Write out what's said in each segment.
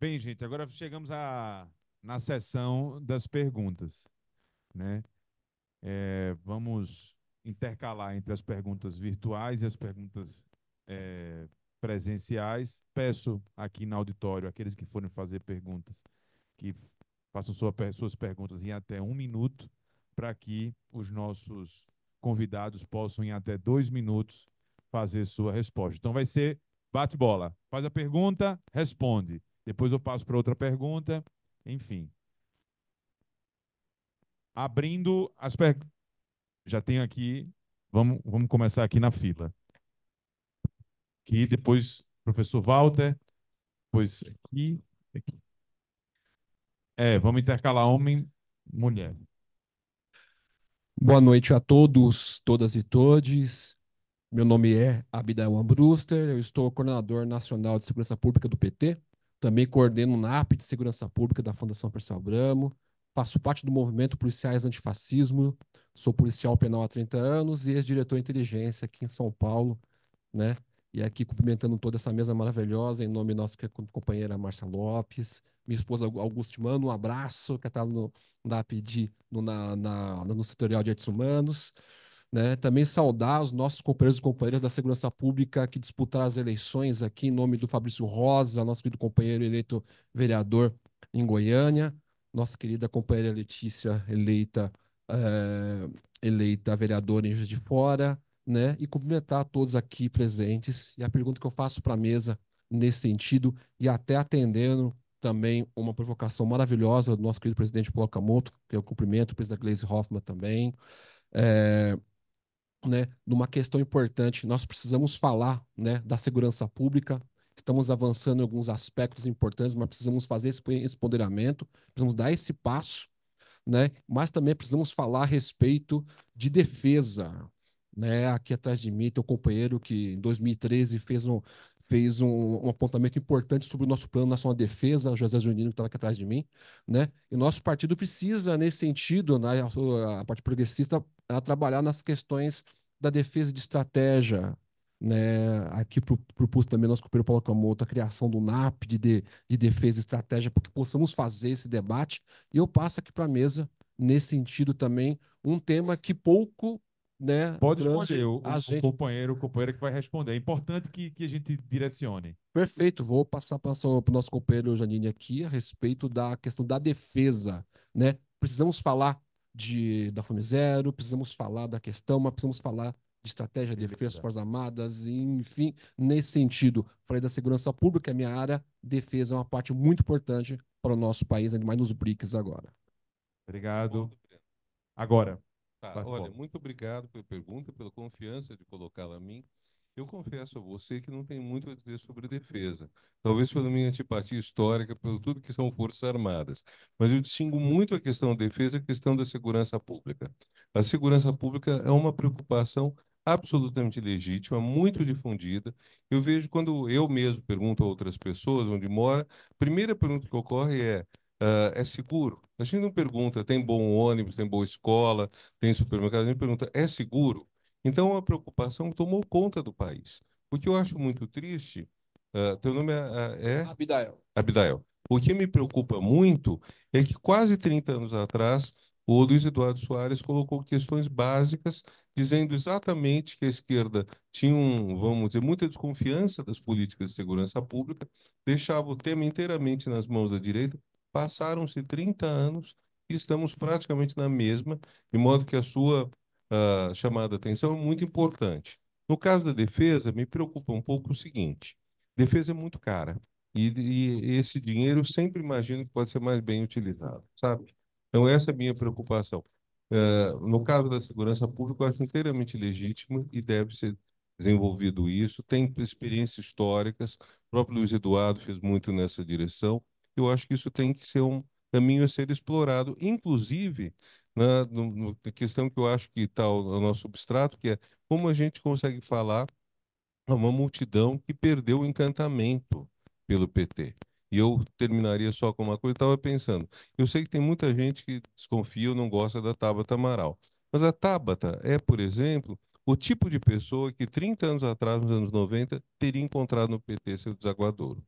Bem, gente, agora chegamos a, na sessão das perguntas. Né? É, vamos intercalar entre as perguntas virtuais e as perguntas é, presenciais. Peço aqui no auditório, aqueles que forem fazer perguntas, que façam sua, suas perguntas em até um minuto, para que os nossos convidados possam, em até dois minutos, fazer sua resposta. Então, vai ser bate-bola. Faz a pergunta, responde. Depois eu passo para outra pergunta, enfim. Abrindo as perguntas. Já tenho aqui, vamos, vamos começar aqui na fila. Que depois, professor Walter, depois aqui, aqui. É, vamos intercalar homem, mulher. Boa noite a todos, todas e todes. Meu nome é Abidal Brewster, eu estou coordenador nacional de segurança pública do PT. Também coordeno o NAP de Segurança Pública da Fundação Percival Bramo. Faço parte do movimento Policiais Antifascismo. Sou policial penal há 30 anos e ex-diretor de inteligência aqui em São Paulo, né? E aqui cumprimentando toda essa mesa maravilhosa em nome nossa é companheira Márcia Lopes, minha esposa Augusto Mano, um abraço, que está no, NAP no, na, na, no setorial de direitos humanos. Né? Também saudar os nossos companheiros e companheiras da segurança pública que disputaram as eleições aqui, em nome do Fabrício Rosa, nosso querido companheiro eleito vereador em Goiânia, nossa querida companheira Letícia, eleita, é, eleita vereadora em Juiz de Fora, né? e cumprimentar todos aqui presentes. E a pergunta que eu faço para a mesa nesse sentido, e até atendendo também uma provocação maravilhosa do nosso querido presidente Paulo Camoto, que eu cumprimento, o presidente Gleisi Hoffmann também. É, né, numa questão importante. Nós precisamos falar né, da segurança pública, estamos avançando em alguns aspectos importantes, mas precisamos fazer esse ponderamento, precisamos dar esse passo, né, mas também precisamos falar a respeito de defesa. Né, aqui atrás de mim tem um companheiro que em 2013 fez um, fez um, um, apontamento importante sobre o nosso plano nacional de defesa, José Zunino, que está aqui atrás de mim, né? E nosso partido precisa, nesse sentido, né, a, a parte progressista, a trabalhar nas questões da defesa de estratégia, né, aqui pro, propus também nosso companheiro Paulo Camoto a criação do NAP de, de, de defesa e estratégia, porque possamos fazer esse debate. E eu passo aqui para a mesa, nesse sentido também, um tema que pouco né? Pode responder o, o gente... companheiro, o companheiro é que vai responder. É importante que, que a gente direcione. Perfeito, vou passar para o nosso companheiro Janine aqui a respeito da questão da defesa, né? Precisamos falar de, da Fome Zero, precisamos falar da questão, mas precisamos falar de estratégia de defesa das Forças Armadas, enfim, nesse sentido. Falei da segurança pública, é minha área, defesa é uma parte muito importante para o nosso país, ainda mais nos BRICS agora. Obrigado. Agora, Tá, tá, olha, bom. muito obrigado pela pergunta, pela confiança de colocá-la a mim. Eu confesso a você que não tem muito a dizer sobre defesa, talvez pela minha antipatia histórica, pelo tudo que são forças armadas. Mas eu distingo muito a questão da defesa e a questão da segurança pública. A segurança pública é uma preocupação absolutamente legítima, muito difundida. Eu vejo quando eu mesmo pergunto a outras pessoas onde mora, a primeira pergunta que ocorre é: uh, é seguro. A gente não pergunta, tem bom ônibus, tem boa escola, tem supermercado, a gente pergunta, é seguro? Então, é a preocupação tomou conta do país. O que eu acho muito triste, uh, teu nome é, ah, é... Abidael. Abidael. O que me preocupa muito é que quase 30 anos atrás, o Luiz Eduardo Soares colocou questões básicas, dizendo exatamente que a esquerda tinha, um, vamos dizer, muita desconfiança das políticas de segurança pública, deixava o tema inteiramente nas mãos da direita, Passaram-se 30 anos e estamos praticamente na mesma, de modo que a sua uh, chamada atenção é muito importante. No caso da defesa, me preocupa um pouco o seguinte: defesa é muito cara. E, e esse dinheiro eu sempre imagino que pode ser mais bem utilizado, sabe? Então, essa é a minha preocupação. Uh, no caso da segurança pública, eu acho inteiramente legítimo e deve ser desenvolvido isso. Tem experiências históricas, o próprio Luiz Eduardo fez muito nessa direção. Eu acho que isso tem que ser um caminho a ser explorado, inclusive na, né, no, na questão que eu acho que está o, o nosso substrato, que é como a gente consegue falar a uma multidão que perdeu o encantamento pelo PT. E eu terminaria só com uma coisa, estava pensando. Eu sei que tem muita gente que desconfia ou não gosta da Tabata Amaral. Mas a Tabata é, por exemplo, o tipo de pessoa que 30 anos atrás, nos anos 90, teria encontrado no PT seu desaguadouro.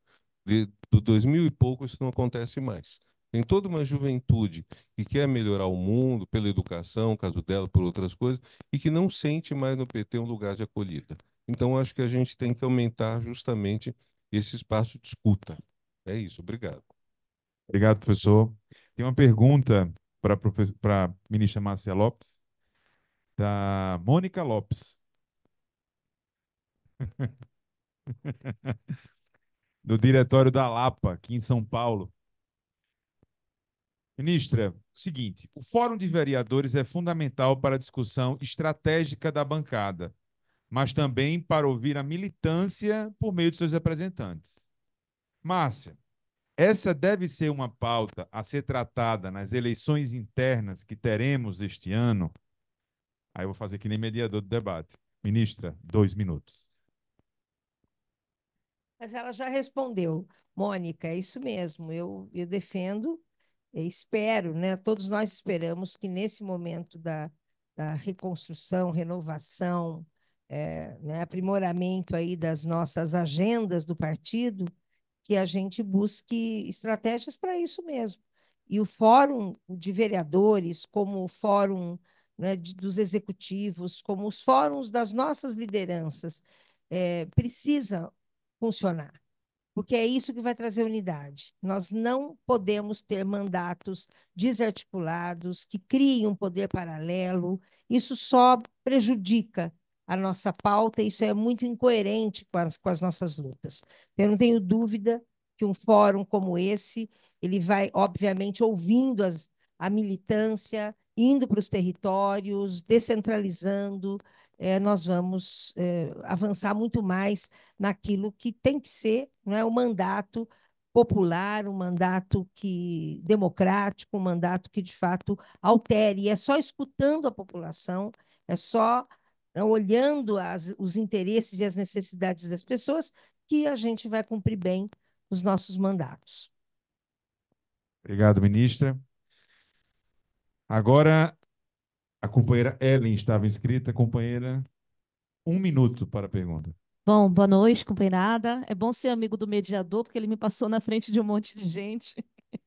De, do 2000 e pouco isso não acontece mais. Tem toda uma juventude que quer melhorar o mundo pela educação, caso dela, por outras coisas, e que não sente mais no PT um lugar de acolhida. Então, acho que a gente tem que aumentar justamente esse espaço de escuta. É isso, obrigado. Obrigado, professor. Tem uma pergunta para a ministra Márcia Lopes, da Mônica Lopes. do Diretório da Lapa, aqui em São Paulo. Ministra, o seguinte: o Fórum de Vereadores é fundamental para a discussão estratégica da bancada, mas também para ouvir a militância por meio de seus representantes. Márcia, essa deve ser uma pauta a ser tratada nas eleições internas que teremos este ano. Aí eu vou fazer que nem mediador do debate. Ministra, dois minutos. Mas ela já respondeu, Mônica, é isso mesmo, eu, eu defendo, eu espero, né? todos nós esperamos que nesse momento da, da reconstrução, renovação, é, né, aprimoramento aí das nossas agendas do partido, que a gente busque estratégias para isso mesmo. E o fórum de vereadores, como o fórum né, de, dos executivos, como os fóruns das nossas lideranças, é, precisa funcionar. Porque é isso que vai trazer unidade. Nós não podemos ter mandatos desarticulados, que criem um poder paralelo. Isso só prejudica a nossa pauta, isso é muito incoerente com as, com as nossas lutas. Eu não tenho dúvida que um fórum como esse, ele vai, obviamente, ouvindo as, a militância, indo para os territórios, descentralizando, é, nós vamos é, avançar muito mais naquilo que tem que ser não é, o mandato popular, um mandato que democrático, um mandato que de fato altere. E é só escutando a população, é só é, olhando as, os interesses e as necessidades das pessoas que a gente vai cumprir bem os nossos mandatos. Obrigado, ministra. Agora a companheira Ellen estava inscrita. Companheira, um minuto para a pergunta. Bom, boa noite, companheirada. É bom ser amigo do mediador, porque ele me passou na frente de um monte de gente.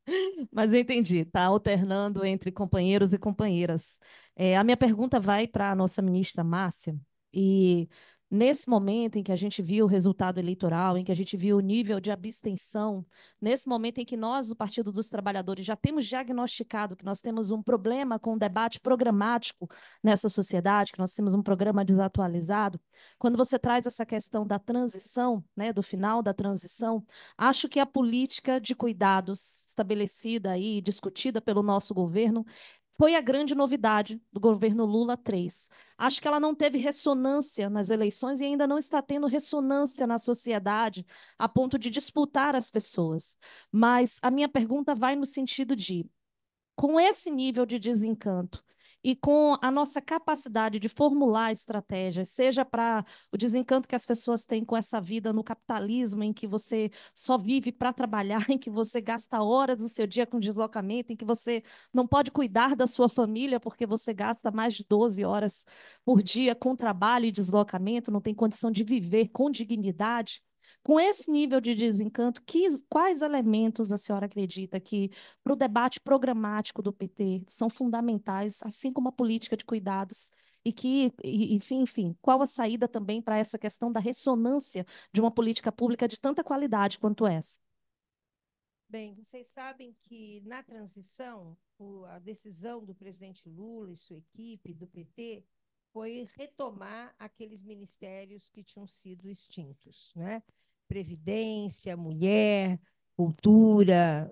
Mas eu entendi, está alternando entre companheiros e companheiras. É, a minha pergunta vai para a nossa ministra Márcia, e nesse momento em que a gente viu o resultado eleitoral, em que a gente viu o nível de abstenção, nesse momento em que nós, o Partido dos Trabalhadores, já temos diagnosticado que nós temos um problema com o debate programático nessa sociedade, que nós temos um programa desatualizado, quando você traz essa questão da transição, né, do final da transição, acho que a política de cuidados estabelecida e discutida pelo nosso governo, foi a grande novidade do governo Lula 3. Acho que ela não teve ressonância nas eleições e ainda não está tendo ressonância na sociedade a ponto de disputar as pessoas. Mas a minha pergunta vai no sentido de: com esse nível de desencanto, e com a nossa capacidade de formular estratégias, seja para o desencanto que as pessoas têm com essa vida no capitalismo, em que você só vive para trabalhar, em que você gasta horas do seu dia com deslocamento, em que você não pode cuidar da sua família porque você gasta mais de 12 horas por dia com trabalho e deslocamento, não tem condição de viver com dignidade. Com esse nível de desencanto, que, quais elementos a senhora acredita que, para o debate programático do PT, são fundamentais, assim como a política de cuidados? E que, enfim, enfim, qual a saída também para essa questão da ressonância de uma política pública de tanta qualidade quanto essa? Bem, vocês sabem que na transição, a decisão do presidente Lula e sua equipe, do PT, foi retomar aqueles ministérios que tinham sido extintos. Né? previdência, mulher, cultura,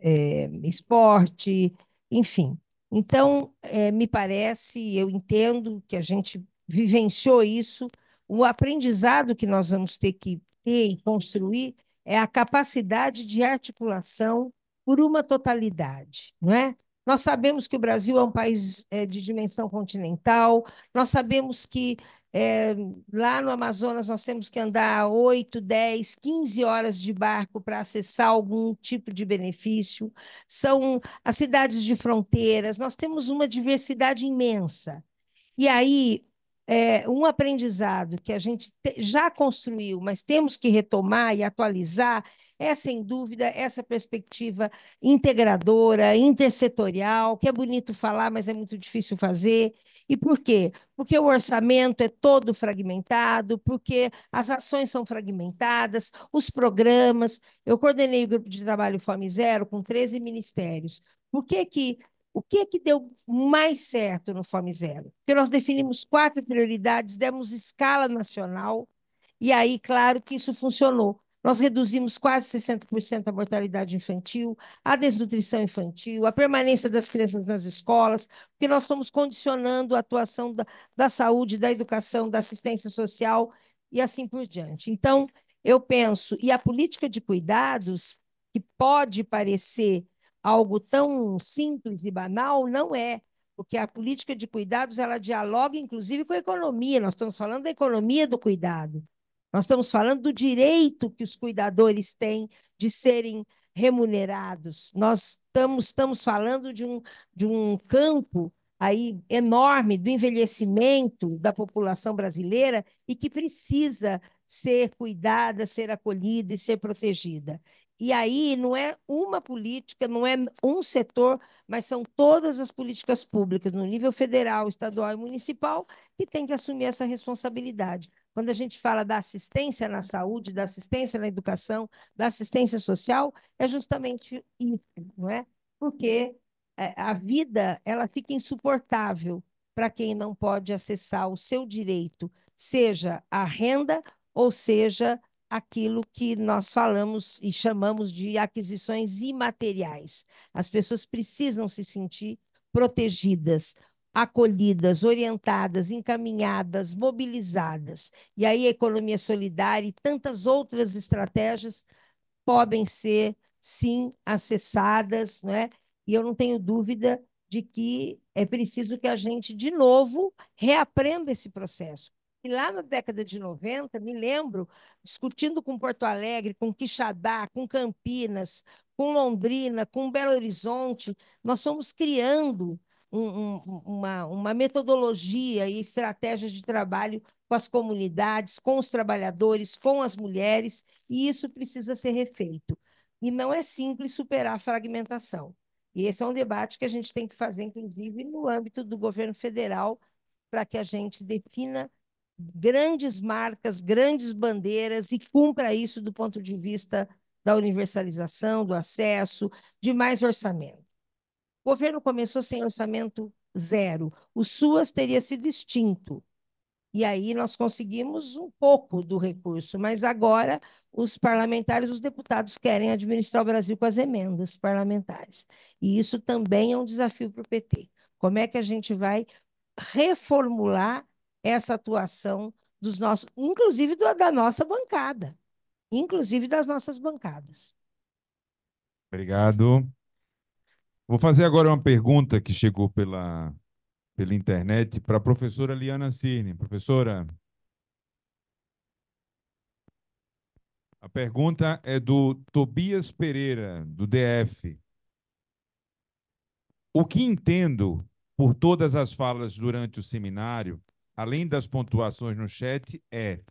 é, esporte, enfim. Então, é, me parece, eu entendo que a gente vivenciou isso. O aprendizado que nós vamos ter que ter e construir é a capacidade de articulação por uma totalidade, não é? Nós sabemos que o Brasil é um país é, de dimensão continental, nós sabemos que é, lá no Amazonas, nós temos que andar 8, 10, 15 horas de barco para acessar algum tipo de benefício. São as cidades de fronteiras, nós temos uma diversidade imensa. E aí, é, um aprendizado que a gente te, já construiu, mas temos que retomar e atualizar, é, sem dúvida, essa perspectiva integradora, intersetorial, que é bonito falar, mas é muito difícil fazer. E por quê? Porque o orçamento é todo fragmentado, porque as ações são fragmentadas, os programas. Eu coordenei o grupo de trabalho Fome Zero com 13 ministérios. Por que que o que é que deu mais certo no Fome Zero? Porque nós definimos quatro prioridades, demos escala nacional, e aí, claro que isso funcionou. Nós reduzimos quase 60% a mortalidade infantil, a desnutrição infantil, a permanência das crianças nas escolas, porque nós estamos condicionando a atuação da, da saúde, da educação, da assistência social e assim por diante. Então, eu penso, e a política de cuidados, que pode parecer algo tão simples e banal, não é porque a política de cuidados ela dialoga inclusive com a economia. Nós estamos falando da economia do cuidado. Nós estamos falando do direito que os cuidadores têm de serem remunerados. Nós estamos, estamos falando de um, de um campo aí enorme do envelhecimento da população brasileira e que precisa ser cuidada, ser acolhida e ser protegida. E aí não é uma política, não é um setor, mas são todas as políticas públicas no nível federal, estadual e municipal que têm que assumir essa responsabilidade. Quando a gente fala da assistência na saúde, da assistência na educação, da assistência social, é justamente isso, não é? Porque é, a vida ela fica insuportável para quem não pode acessar o seu direito, seja a renda ou seja aquilo que nós falamos e chamamos de aquisições imateriais. As pessoas precisam se sentir protegidas, acolhidas, orientadas, encaminhadas, mobilizadas. E aí a economia solidária e tantas outras estratégias podem ser, sim, acessadas, não é? E eu não tenho dúvida de que é preciso que a gente, de novo, reaprenda esse processo. E lá na década de 90, me lembro, discutindo com Porto Alegre, com Quixadá, com Campinas, com Londrina, com Belo Horizonte, nós fomos criando um, uma, uma metodologia e estratégias de trabalho com as comunidades, com os trabalhadores, com as mulheres, e isso precisa ser refeito. E não é simples superar a fragmentação. E esse é um debate que a gente tem que fazer, inclusive, no âmbito do governo federal, para que a gente defina grandes marcas, grandes bandeiras e cumpra isso do ponto de vista da universalização, do acesso, de mais orçamento. O governo começou sem orçamento zero. O SUAS teria sido extinto. E aí nós conseguimos um pouco do recurso, mas agora os parlamentares, os deputados querem administrar o Brasil com as emendas parlamentares. E isso também é um desafio para o PT. Como é que a gente vai reformular essa atuação dos nossos, inclusive da nossa bancada, inclusive das nossas bancadas. Obrigado. Vou fazer agora uma pergunta que chegou pela, pela internet para a professora Liana Cirne. Professora, a pergunta é do Tobias Pereira, do DF. O que entendo por todas as falas durante o seminário, além das pontuações no chat, é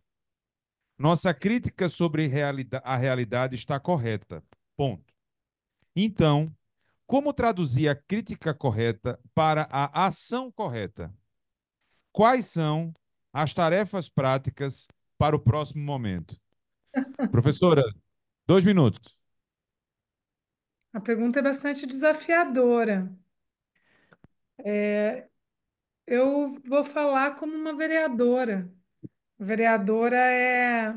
nossa crítica sobre realida a realidade está correta. Ponto. Então, como traduzir a crítica correta para a ação correta? Quais são as tarefas práticas para o próximo momento? Professora, dois minutos. A pergunta é bastante desafiadora. É, eu vou falar como uma vereadora. vereadora é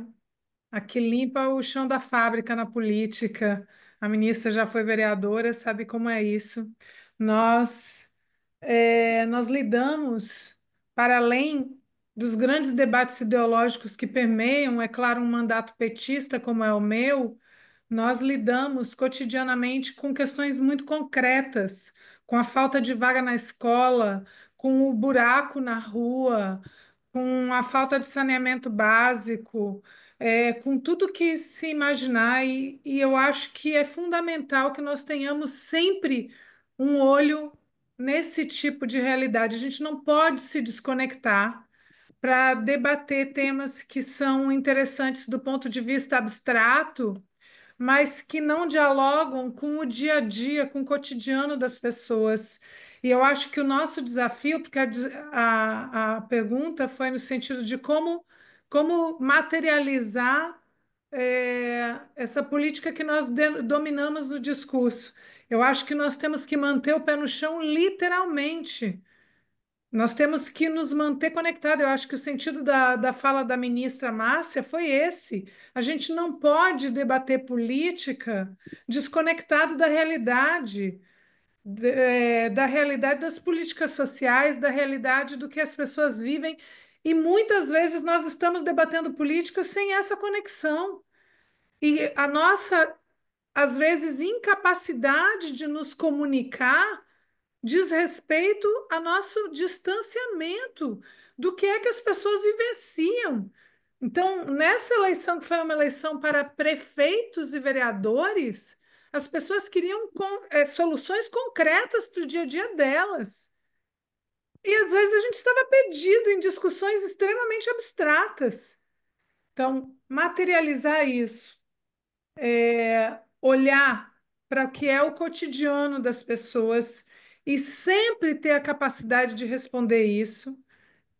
a que limpa o chão da fábrica na política a ministra já foi vereadora, sabe como é isso. Nós, é, nós lidamos, para além dos grandes debates ideológicos que permeiam, é claro, um mandato petista como é o meu, nós lidamos cotidianamente com questões muito concretas, com a falta de vaga na escola, com o buraco na rua, com a falta de saneamento básico é, com tudo que se imaginar, e, e eu acho que é fundamental que nós tenhamos sempre um olho nesse tipo de realidade. A gente não pode se desconectar para debater temas que são interessantes do ponto de vista abstrato, mas que não dialogam com o dia a dia, com o cotidiano das pessoas. E eu acho que o nosso desafio, porque a, a, a pergunta foi no sentido de como como materializar é, essa política que nós dominamos no discurso. Eu acho que nós temos que manter o pé no chão, literalmente. Nós temos que nos manter conectados. Eu acho que o sentido da, da fala da ministra Márcia foi esse. A gente não pode debater política desconectado da realidade, de, é, da realidade das políticas sociais, da realidade do que as pessoas vivem e muitas vezes nós estamos debatendo política sem essa conexão. E a nossa, às vezes, incapacidade de nos comunicar diz respeito a nosso distanciamento do que é que as pessoas vivenciam. Então, nessa eleição, que foi uma eleição para prefeitos e vereadores, as pessoas queriam com, é, eh, soluções concretas para o dia a dia delas. E às vezes a gente estava perdido em discussões extremamente abstratas. Então, materializar isso, é, olhar para o que é o cotidiano das pessoas e sempre ter a capacidade de responder isso,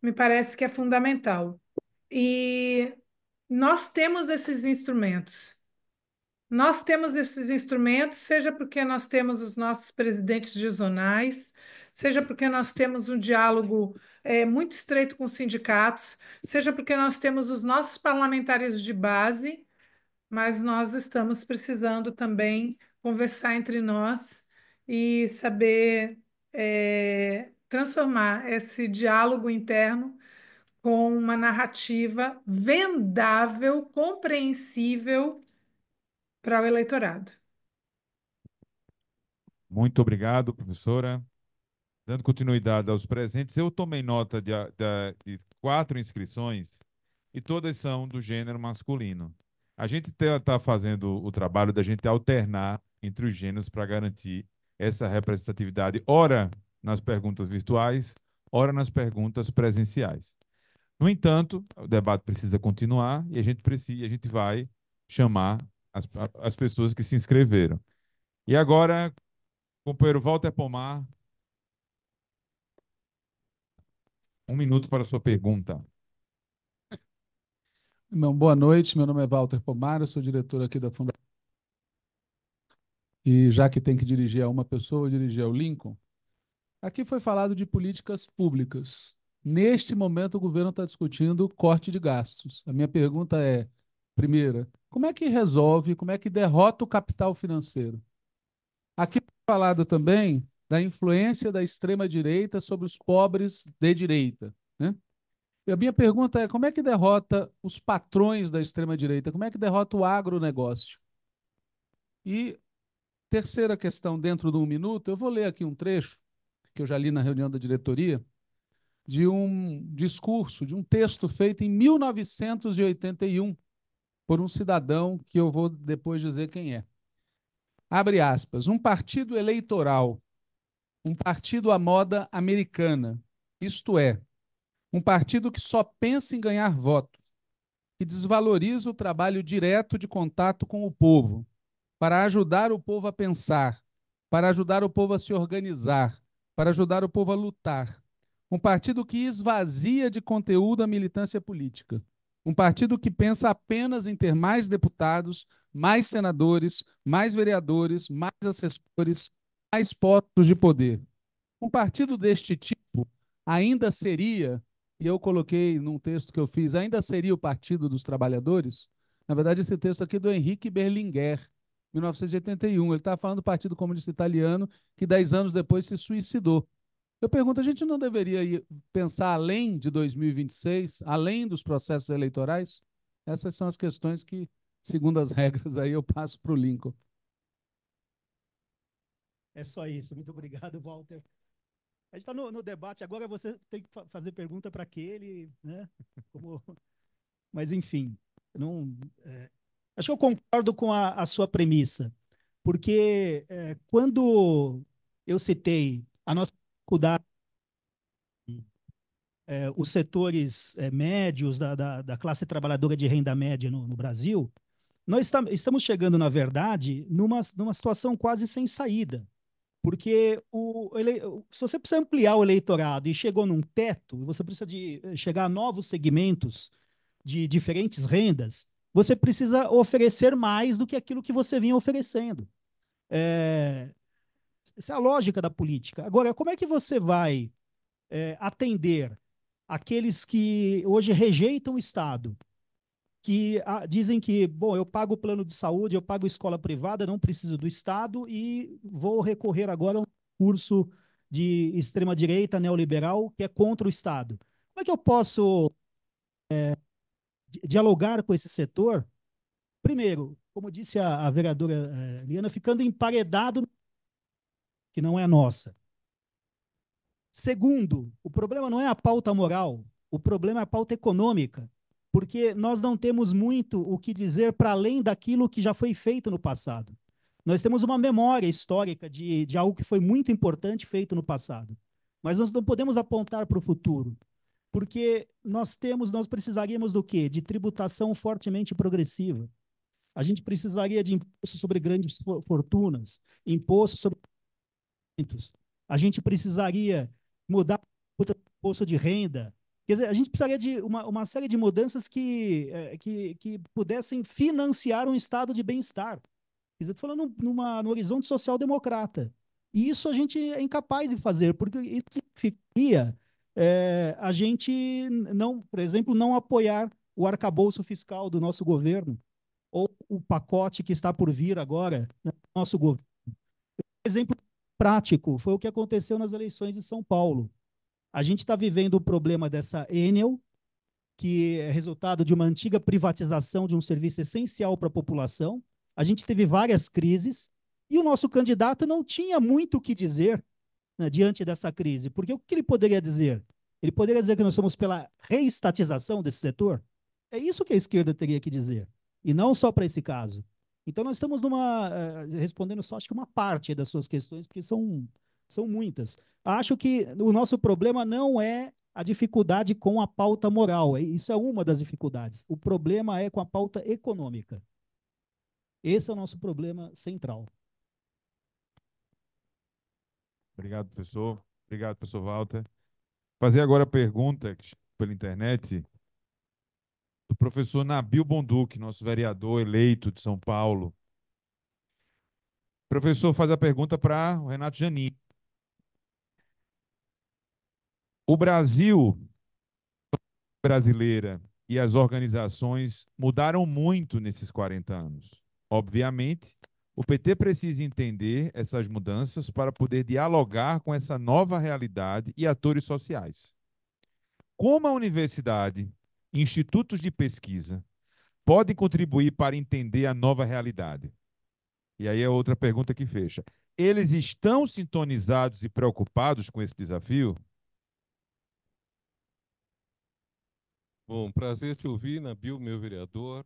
me parece que é fundamental. E nós temos esses instrumentos. Nós temos esses instrumentos, seja porque nós temos os nossos presidentes de zonais, seja porque nós temos um diálogo é, muito estreito com os sindicatos, seja porque nós temos os nossos parlamentares de base, mas nós estamos precisando também conversar entre nós e saber é, transformar esse diálogo interno com uma narrativa vendável, compreensível para o eleitorado. Muito obrigado, professora. Dando continuidade aos presentes, eu tomei nota de, de, de quatro inscrições e todas são do gênero masculino. A gente está tá fazendo o trabalho da gente alternar entre os gêneros para garantir essa representatividade, ora nas perguntas virtuais, ora nas perguntas presenciais. No entanto, o debate precisa continuar e a gente precisa, a gente vai chamar as, as pessoas que se inscreveram. E agora, companheiro Walter Pomar, Um minuto para a sua pergunta. Irmão, boa noite, meu nome é Walter Pomar, eu sou diretor aqui da Fundação. E já que tem que dirigir a uma pessoa, eu dirigi ao Lincoln. Aqui foi falado de políticas públicas. Neste momento, o governo está discutindo corte de gastos. A minha pergunta é: primeira, como é que resolve, como é que derrota o capital financeiro? Aqui foi falado também da influência da extrema-direita sobre os pobres de direita. Né? E a minha pergunta é: como é que derrota os patrões da extrema-direita? Como é que derrota o agronegócio? E terceira questão, dentro de um minuto, eu vou ler aqui um trecho que eu já li na reunião da diretoria, de um discurso, de um texto feito em 1981 por um cidadão que eu vou depois dizer quem é. Abre aspas. Um partido eleitoral um partido à moda americana, isto é, um partido que só pensa em ganhar votos, que desvaloriza o trabalho direto de contato com o povo, para ajudar o povo a pensar, para ajudar o povo a se organizar, para ajudar o povo a lutar. Um partido que esvazia de conteúdo a militância política. Um partido que pensa apenas em ter mais deputados, mais senadores, mais vereadores, mais assessores, mais postos de poder. Um partido deste tipo ainda seria, e eu coloquei num texto que eu fiz, ainda seria o Partido dos Trabalhadores? Na verdade, esse texto aqui é do Henrique Berlinguer, 1981. Ele está falando do Partido Comunista Italiano, que dez anos depois se suicidou. Eu pergunto, a gente não deveria pensar além de 2026, além dos processos eleitorais? Essas são as questões que, segundo as regras, aí eu passo para o Lincoln. É só isso. Muito obrigado, Walter. A gente está no, no, debate, agora você tem que fa fazer pergunta para aquele, né? Como... Mas, enfim, não, é... acho que eu concordo com a, a sua premissa, porque é, quando eu citei a nossa dificuldade, é, os setores é, médios da, da, da, classe trabalhadora de renda média no, no Brasil, nós estamos chegando, na verdade, numa, numa situação quase sem saída. Porque o, ele, se você precisa ampliar o eleitorado e chegou num teto, você precisa de eh, chegar a novos segmentos de diferentes rendas, você precisa oferecer mais do que aquilo que você vinha oferecendo. É, essa é a lógica da política. Agora, como é que você vai é, atender aqueles que hoje rejeitam o Estado que ah, dizem que, bom, eu pago o plano de saúde, eu pago escola privada, não preciso do Estado e vou recorrer agora a um curso de extrema-direita neoliberal que é contra o Estado. Como é que eu posso é, dialogar com esse setor? Primeiro, como disse a, a vereadora é, Liana, ficando emparedado, que não é nossa. Segundo, o problema não é a pauta moral, o problema é a pauta econômica porque nós não temos muito o que dizer para além daquilo que já foi feito no passado. Nós temos uma memória histórica de, de algo que foi muito importante feito no passado, mas nós não podemos apontar para o futuro, porque nós temos, nós precisaríamos do quê? De tributação fortemente progressiva. A gente precisaria de imposto sobre grandes fortunas, imposto sobre a gente precisaria mudar o imposto de renda, Quer dizer, a gente precisaria de uma, uma série de mudanças que, é, que, que pudessem financiar um estado de bem-estar. Quer dizer, estou falando numa, no horizonte social-democrata. E isso a gente é incapaz de fazer, porque isso significaria é, a gente, não, por exemplo, não apoiar o arcabouço fiscal do nosso governo, ou o pacote que está por vir agora no nosso governo. Exemplo prático foi o que aconteceu nas eleições de São Paulo. A gente está vivendo o problema dessa Enel, que é resultado de uma antiga privatização de um serviço essencial para a população. A gente teve várias crises e o nosso candidato não tinha muito o que dizer né, diante dessa crise, porque o que ele poderia dizer? Ele poderia dizer que nós somos pela reestatização desse setor? É isso que a esquerda teria que dizer, e não só para esse caso. Então, nós estamos numa, eh, respondendo só, acho que uma parte das suas questões, porque são são muitas. Acho que o nosso problema não é a dificuldade com a pauta moral. É, isso é uma das dificuldades. O problema é com a pauta econômica. Esse é o nosso problema central. Obrigado, professor. Obrigado, professor Walter. Fazer agora a pergunta pela internet do professor Nabil Bonduque, nosso vereador eleito de São Paulo. O professor faz a pergunta para o Renato Janini. O Brasil brasileira e as organizações mudaram muito nesses 40 anos. Obviamente, o PT precisa entender essas mudanças para poder dialogar com essa nova realidade e atores sociais. Como a universidade institutos de pesquisa podem contribuir para entender a nova realidade? E aí é outra pergunta que fecha. Eles estão sintonizados e preocupados com esse desafio? Bom, prazer te ouvir, Nabil, meu vereador.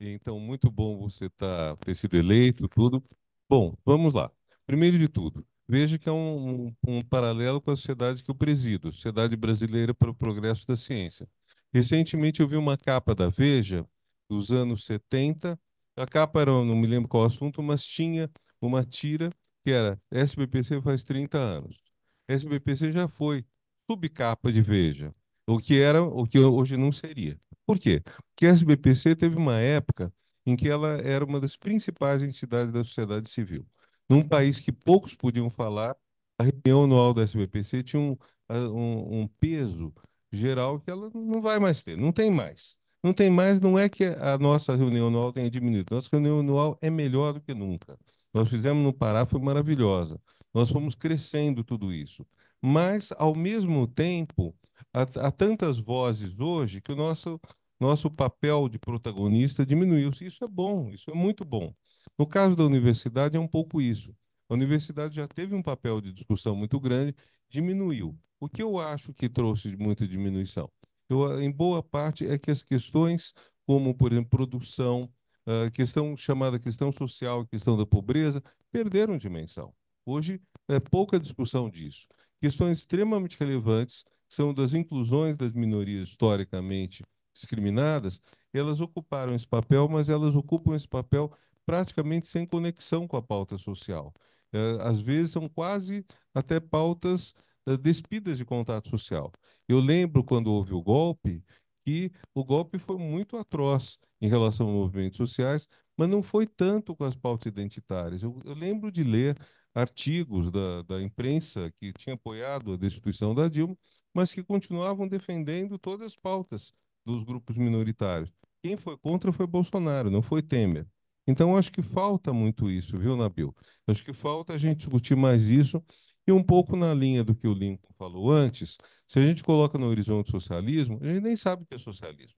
Então, muito bom você tá, ter sido eleito, tudo. Bom, vamos lá. Primeiro de tudo, veja que é um, um, um paralelo com a sociedade que eu presido, Sociedade Brasileira para o Progresso da Ciência. Recentemente eu vi uma capa da Veja, dos anos 70. A capa era, não me lembro qual assunto, mas tinha uma tira que era SBPC faz 30 anos. SBPC já foi subcapa de Veja o que era o que hoje não seria. Por quê? Porque a SBPC teve uma época em que ela era uma das principais entidades da sociedade civil. Num país que poucos podiam falar, a reunião anual da SBPC tinha um, um, um, peso geral que ela não vai mais ter, não tem mais. Não tem mais, não é que a nossa reunião anual tenha diminuído. Nossa reunião anual é melhor do que nunca. Nós fizemos no Pará, foi maravilhosa. Nós fomos crescendo tudo isso. Mas, ao mesmo tempo, há, há tantas vozes hoje que o nosso, nosso papel de protagonista diminuiu Isso é bom, isso é muito bom. No caso da universidade, é um pouco isso. A universidade já teve um papel de discussão muito grande, diminuiu. O que eu acho que trouxe muita diminuição? Eu, em boa parte é que as questões, como, por exemplo, produção, a ah, questão chamada questão social, questão da pobreza, perderam dimensão. Hoje é pouca discussão disso. Questões extremamente relevantes são das inclusões das minorias historicamente discriminadas, elas ocuparam esse papel, mas elas ocupam esse papel praticamente sem conexão com a pauta social. É, às vezes são quase até pautas é, despidas de contato social. Eu lembro quando houve o golpe que o golpe foi muito atroz em relação aos movimentos sociais, mas não foi tanto com as pautas identitárias. Eu, eu lembro de ler artigos da, da imprensa que tinha apoiado a destituição da Dilma, mas que continuavam defendendo todas as pautas dos grupos minoritários. Quem foi contra foi Bolsonaro, não foi Temer. Então, acho que falta muito isso, viu, Nabil? Acho que falta a gente discutir mais isso e um pouco na linha do que o Lincoln falou antes. Se a gente coloca no horizonte socialismo, a gente nem sabe o que é socialismo.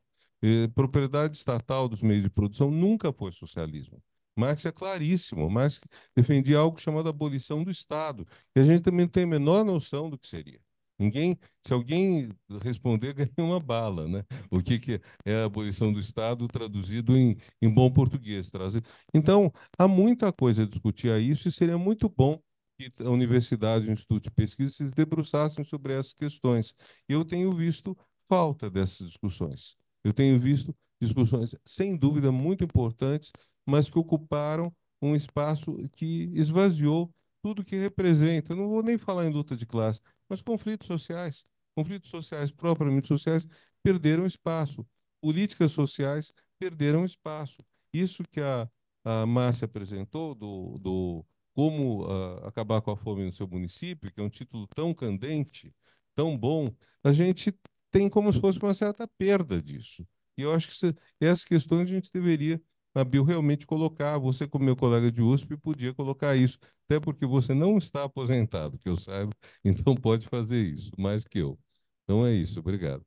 propriedade estatal dos meios de produção nunca foi socialismo. Marx é claríssimo. Marx defendia algo chamado abolição do Estado, que a gente também não tem a menor noção do que seria. Ninguém, se alguém responder, ganha uma bala, né? O que, que é a abolição do Estado traduzido em, em bom português? trazer. Então, há muita coisa a discutir a isso e seria muito bom que a universidade, o instituto de pesquisa se debruçassem sobre essas questões. Eu tenho visto falta dessas discussões. Eu tenho visto discussões, sem dúvida, muito importantes, mas que ocuparam um espaço que esvaziou tudo que representa. Eu não vou nem falar em luta de classe, mas conflitos sociais, conflitos sociais propriamente sociais, perderam espaço. Políticas sociais perderam espaço. Isso que a, a Márcia apresentou do, do como uh, acabar com a fome no seu município, que é um título tão candente, tão bom, a gente tem como se fosse uma certa perda disso. E eu acho que essas questões a gente deveria na Bio realmente colocar, você como meu colega de USP podia colocar isso, até porque você não está aposentado, que eu saiba, então pode fazer isso, mais que eu. Então é isso, obrigado.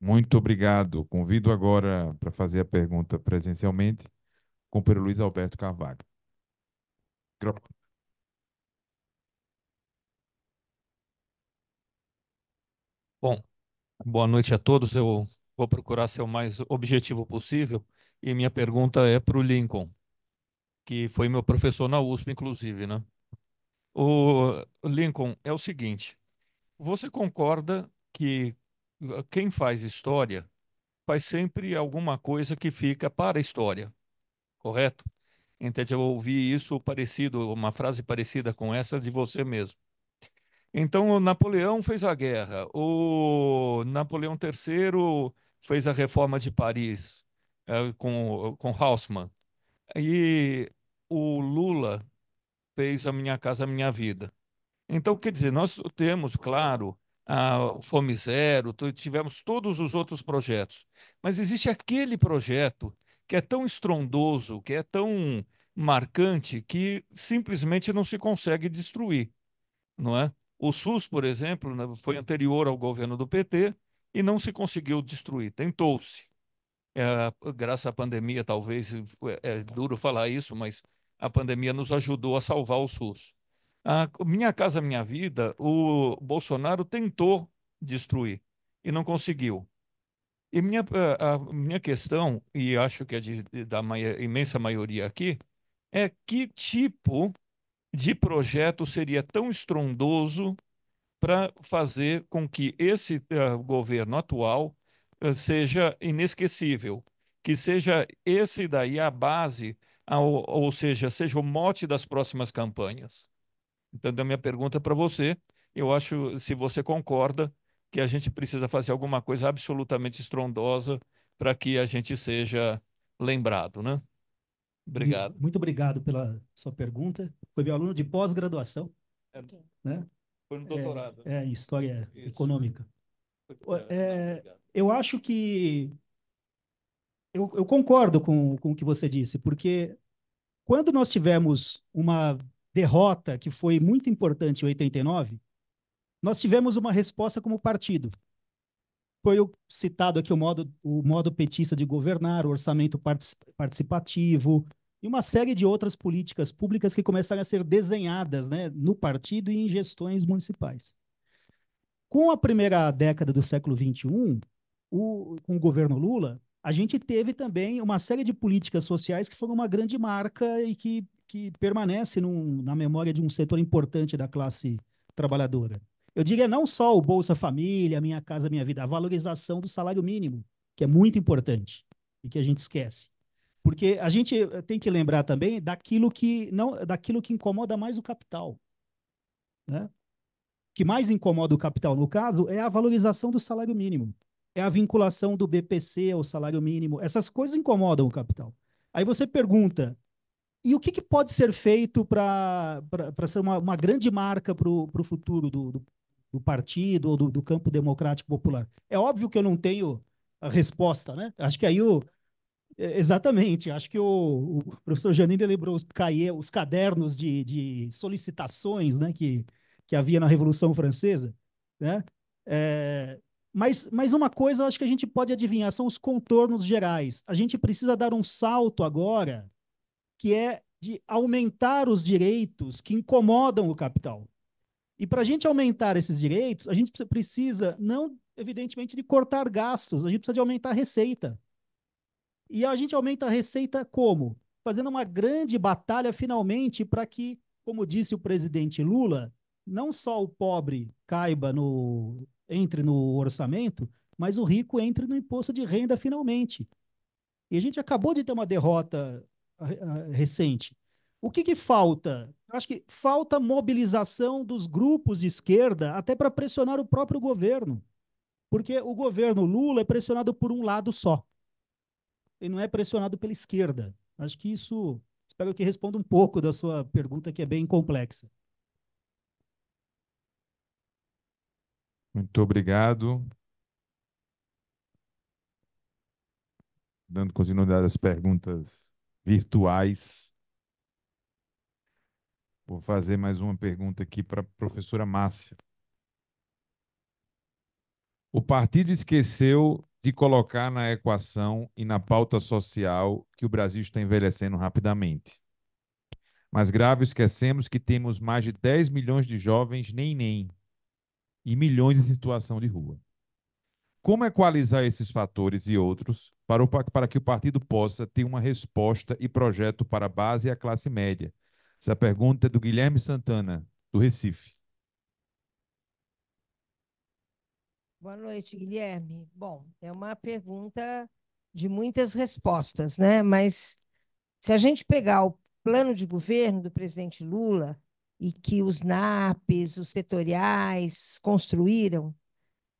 Muito obrigado. Convido agora para fazer a pergunta presencialmente com o Pedro Luiz Alberto Carvalho. Bom, boa noite a todos. Eu Vou procurar ser o mais objetivo possível. E minha pergunta é para o Lincoln, que foi meu professor na USP, inclusive, né? O Lincoln, é o seguinte: você concorda que quem faz história faz sempre alguma coisa que fica para a história, correto? entendeu eu ouvi isso parecido, uma frase parecida com essa de você mesmo. Então, o Napoleão fez a guerra, o Napoleão III fez a reforma de Paris é, com, com Haussmann. E o Lula fez a Minha Casa a Minha Vida. Então, quer dizer, nós temos, claro, a Fome Zero, tivemos todos os outros projetos, mas existe aquele projeto que é tão estrondoso, que é tão marcante, que simplesmente não se consegue destruir, não é? O SUS, por exemplo, né, foi anterior ao governo do PT, e não se conseguiu destruir. Tentou-se. É, graças à pandemia, talvez, é, é duro falar isso, mas a pandemia nos ajudou a salvar o SUS. A Minha Casa Minha Vida, o Bolsonaro tentou destruir e não conseguiu. E minha, é, a minha questão, e acho que é de, da maia, imensa maioria aqui, é que tipo de projeto seria tão estrondoso para fazer com que esse uh, governo atual uh, seja inesquecível, que seja esse daí a base, ao, ou seja, seja o mote das próximas campanhas. Então, a minha pergunta para você, eu acho, se você concorda, que a gente precisa fazer alguma coisa absolutamente estrondosa para que a gente seja lembrado, né? Obrigado. Muito obrigado pela sua pergunta. Foi meu aluno de pós-graduação. É. Né? Foi no é, doutorado. É, é história Isso. econômica. É, eu acho que. Eu, eu concordo com, com o que você disse, porque quando nós tivemos uma derrota que foi muito importante em 89, nós tivemos uma resposta como partido. Foi citado aqui o modo, o modo petista de governar, o orçamento participativo, e uma série de outras políticas públicas que começaram a ser desenhadas né, no partido e em gestões municipais. Com a primeira década do século XXI, o, com o governo Lula, a gente teve também uma série de políticas sociais que foram uma grande marca e que, que permanece num, na memória de um setor importante da classe trabalhadora. Eu diria não só o Bolsa Família, Minha Casa Minha Vida, a valorização do salário mínimo, que é muito importante e que a gente esquece. Porque a gente eh, tem que lembrar também daquilo que não, daquilo que incomoda mais o capital, né? Que mais incomoda o capital no caso é a valorização do salário mínimo, é a vinculação do BPC ao salário mínimo. Essas coisas incomodam o capital. Aí você pergunta, e o que, que pode ser feito para ser uma, uma, grande marca para o futuro do, do, do, partido ou do, do campo democrático popular? É óbvio que eu não tenho a resposta, né? Acho que aí o, é, exatamente, acho que o, o professor Janine lembrou os, os cadernos de, de, solicitações né, que, que havia na Revolução Francesa. Né? É, mas, mas uma coisa eu acho que a gente pode adivinhar, são os contornos gerais. A gente precisa dar um salto agora, que é de aumentar os direitos que incomodam o capital. E para a gente aumentar esses direitos, a gente precisa, não evidentemente, de cortar gastos, a gente precisa de aumentar a receita. E a gente aumenta a receita como? Fazendo uma grande batalha, finalmente, para que, como disse o presidente Lula, não só o pobre caiba no entre no orçamento, mas o rico entre no imposto de renda finalmente. E a gente acabou de ter uma derrota ah, ah, recente. O que, que falta? Acho que falta mobilização dos grupos de esquerda até para pressionar o próprio governo. Porque o governo Lula é pressionado por um lado só ele não é pressionado pela esquerda. Acho que isso, espero que responda um pouco da sua pergunta, que é bem complexa. Muito obrigado. Dando continuidade às perguntas virtuais, vou fazer mais uma pergunta aqui para a professora Márcia. O partido esqueceu de colocar na equação e na pauta social que o Brasil está envelhecendo rapidamente. Mas grave, esquecemos que temos mais de 10 milhões de jovens nem nem e milhões em situação de rua. Como equalizar esses fatores e outros para, o, para que o partido possa ter uma resposta e projeto para a base e a classe média? Essa pergunta é do Guilherme Santana, do Recife. Boa noite, Guilherme. Bom, é uma pergunta de muitas respostas, né? Mas se a gente pegar o plano de governo do presidente Lula e que os NAPs, os setoriais construíram,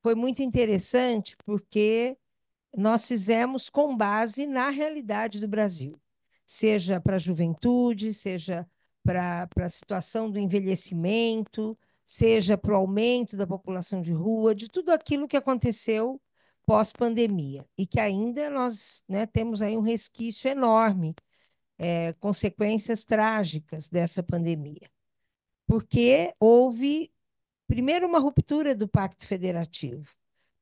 foi muito interessante porque nós fizemos com base na realidade do Brasil, seja para a juventude, seja para a situação do envelhecimento, seja para o aumento da população de rua, de tudo aquilo que aconteceu pós-pandemia e que ainda nós né, temos aí um resquício enorme, é, consequências trágicas dessa pandemia, porque houve primeiro uma ruptura do pacto federativo,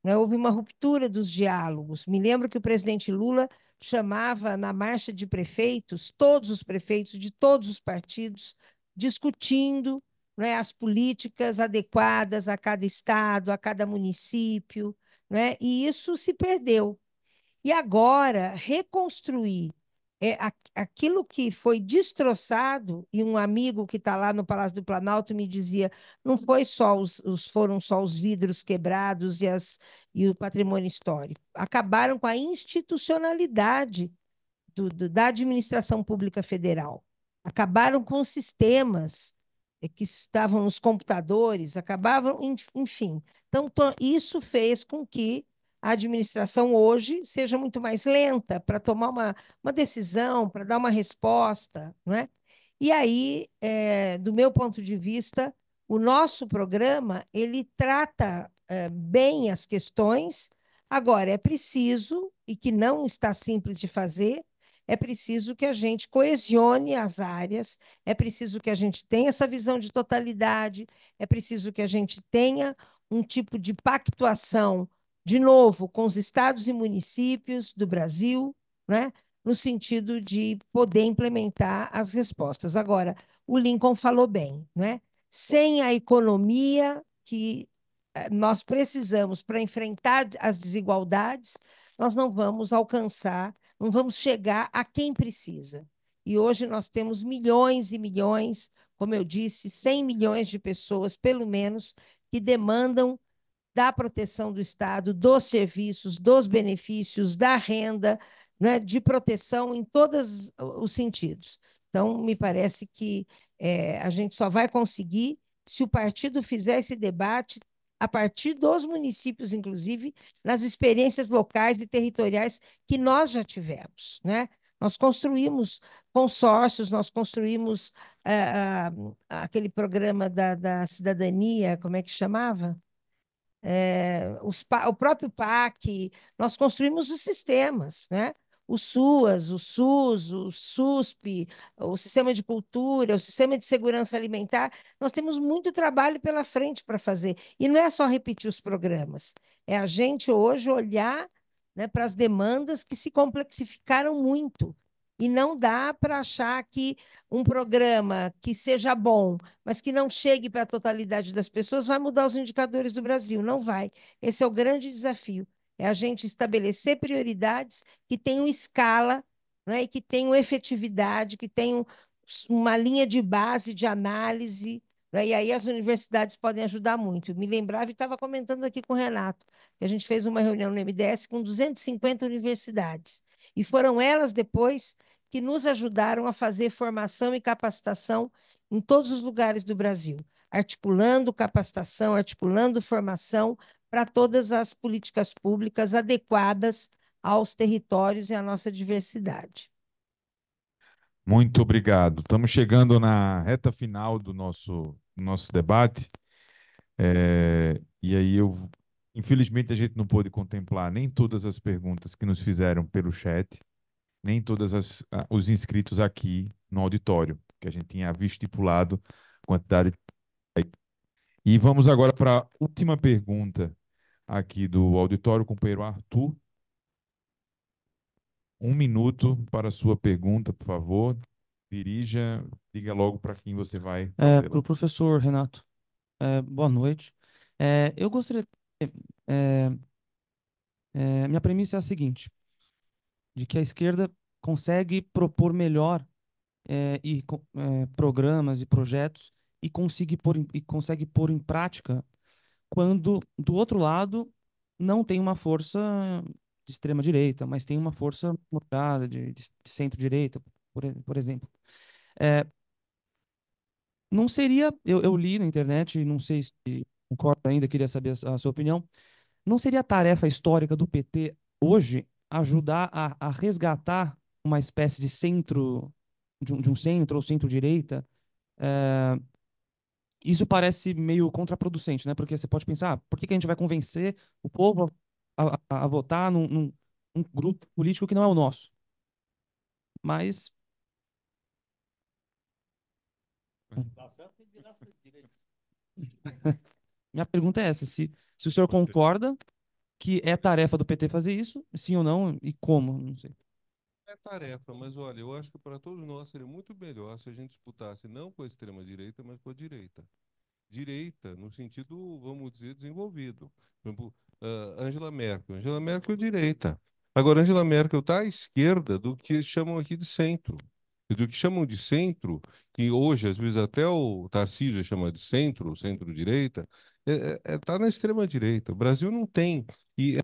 né, houve uma ruptura dos diálogos. Me lembro que o presidente Lula chamava na marcha de prefeitos todos os prefeitos de todos os partidos discutindo é as políticas adequadas a cada estado, a cada município, é? e isso se perdeu. E agora, reconstruir é, aquilo que foi destroçado, e um amigo que está lá no Palácio do Planalto me dizia, não foi só os, os, foram só os vidros quebrados e, as, e o patrimônio histórico, acabaram com a institucionalidade do, do, da administração pública federal, acabaram com os sistemas, é que estavam nos computadores, acabavam, enfim. Então, isso fez com que a administração hoje seja muito mais lenta para tomar uma, uma decisão, para dar uma resposta. Não é? E aí, é, do meu ponto de vista, o nosso programa ele trata é, bem as questões. Agora, é preciso, e que não está simples de fazer, é preciso que a gente coesione as áreas, é preciso que a gente tenha essa visão de totalidade, é preciso que a gente tenha um tipo de pactuação, de novo, com os estados e municípios do Brasil, né? no sentido de poder implementar as respostas. Agora, o Lincoln falou bem, né? sem a economia que eh, nós precisamos para enfrentar as desigualdades, nós não vamos alcançar não vamos chegar a quem precisa. E hoje nós temos milhões e milhões, como eu disse, 100 milhões de pessoas, pelo menos, que demandam da proteção do Estado, dos serviços, dos benefícios, da renda, né, de proteção em todos os sentidos. Então, me parece que é, a gente só vai conseguir se o partido fizer esse debate a partir dos municípios, inclusive, nas experiências locais e territoriais que nós já tivemos, né? Nós construímos consórcios, nós construímos eh, ah, aquele programa da, da, cidadania, como é que chamava? É, os, o próprio PAC, nós construímos os sistemas, né? o SUAS, o SUS, o SUSP, o Sistema de Cultura, o Sistema de Segurança Alimentar, nós temos muito trabalho pela frente para fazer. E não é só repetir os programas, é a gente hoje olhar né, para as demandas que se complexificaram muito. E não dá para achar que um programa que seja bom, mas que não chegue para a totalidade das pessoas, vai mudar os indicadores do Brasil. Não vai. Esse é o grande desafio. É a gente estabelecer prioridades que tenham escala né, e que tenham efetividade, que tenham uma linha de base de análise. Né, e aí as universidades podem ajudar muito. Me lembrava e estava comentando aqui com o Renato, que a gente fez uma reunião no MDS com 250 universidades. E foram elas depois que nos ajudaram a fazer formação e capacitação em todos os lugares do Brasil, articulando capacitação, articulando formação para todas as políticas públicas adequadas aos territórios e à nossa diversidade. Muito obrigado. Estamos chegando na reta final do nosso, nosso debate. É, e aí eu, infelizmente, a gente não pôde contemplar nem todas as perguntas que nos fizeram pelo chat, nem todas as, os inscritos aqui no auditório, que a gente tinha visto estipulado quantidade. E vamos agora para a última pergunta aqui do auditório, o companheiro Arthur. Um minuto para a sua pergunta, por favor. Dirija, diga logo para quem você vai. É, para o professor Renato. É, boa noite. É, eu gostaria. É, é, minha premissa é a seguinte: de que a esquerda consegue propor melhor é, e programas e projetos e consegue pôr, e consegue pôr em prática quando do outro lado não tem uma força de extrema direita, mas tem uma força moderada de, de centro direita, por, por exemplo. É, não seria, eu, eu, li na internet, não sei se concorda ainda, queria saber a, a, sua opinião, não seria tarefa histórica do PT hoje ajudar a, a resgatar uma espécie de centro, de um, de um centro ou centro-direita, é, isso parece meio contraproducente, né? Porque você pode pensar, ah, por que, que a gente vai convencer o povo a, a, a votar num, num, grupo político que não é o nosso? Mas Minha pergunta é essa: se, se o senhor concorda que é tarefa do PT fazer isso, sim ou não, e como? Não sei tarefa, mas olha, eu acho que para todos nós seria muito melhor se a gente disputasse não com a extrema-direita, mas com a direita. Direita, no sentido, vamos dizer, desenvolvido. Por exemplo, uh, Angela Merkel. Angela Merkel é direita. Agora, Angela Merkel está à esquerda do que chamam aqui de centro. Do que chamam de centro, que hoje, às vezes, até o Tarcísio chama de centro, centro-direita, está é, é, é tá na extrema-direita. O Brasil não tem. E